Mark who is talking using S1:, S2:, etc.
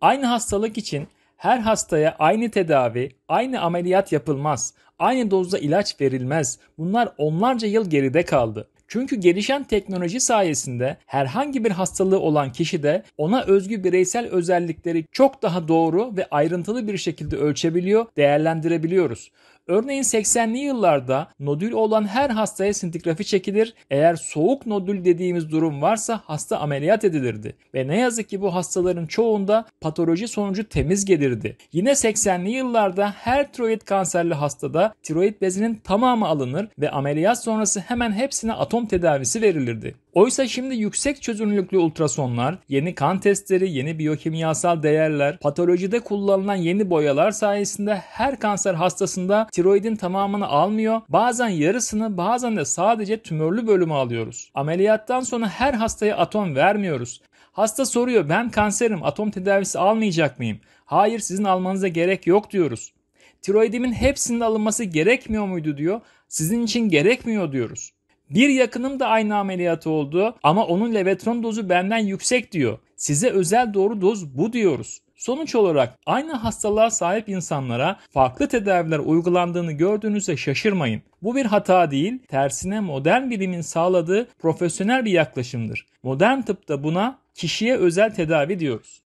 S1: Aynı hastalık için her hastaya aynı tedavi, aynı ameliyat yapılmaz. Aynı dozda ilaç verilmez. Bunlar onlarca yıl geride kaldı. Çünkü gelişen teknoloji sayesinde herhangi bir hastalığı olan kişi de ona özgü bireysel özellikleri çok daha doğru ve ayrıntılı bir şekilde ölçebiliyor, değerlendirebiliyoruz. Örneğin 80'li yıllarda nodül olan her hastaya sintigrafi çekilir. Eğer soğuk nodül dediğimiz durum varsa hasta ameliyat edilirdi. Ve ne yazık ki bu hastaların çoğunda patoloji sonucu temiz gelirdi. Yine 80'li yıllarda her tiroid kanserli hastada tiroid bezinin tamamı alınır ve ameliyat sonrası hemen hepsine atom tedavisi verilirdi. Oysa şimdi yüksek çözünürlüklü ultrasonlar, yeni kan testleri, yeni biyokimyasal değerler, patolojide kullanılan yeni boyalar sayesinde her kanser hastasında tiroidin tamamını almıyor. Bazen yarısını, bazen de sadece tümörlü bölümü alıyoruz. Ameliyattan sonra her hastaya atom vermiyoruz. Hasta soruyor ben kanserim atom tedavisi almayacak mıyım? Hayır sizin almanıza gerek yok diyoruz. Tiroidimin hepsinin alınması gerekmiyor muydu diyor. Sizin için gerekmiyor diyoruz. Bir yakınım da aynı ameliyatı oldu ama onun levetron dozu benden yüksek diyor. Size özel doğru doz bu diyoruz. Sonuç olarak aynı hastalığa sahip insanlara farklı tedaviler uygulandığını gördüğünüzde şaşırmayın. Bu bir hata değil, tersine modern bilimin sağladığı profesyonel bir yaklaşımdır. Modern tıpta buna kişiye özel tedavi diyoruz.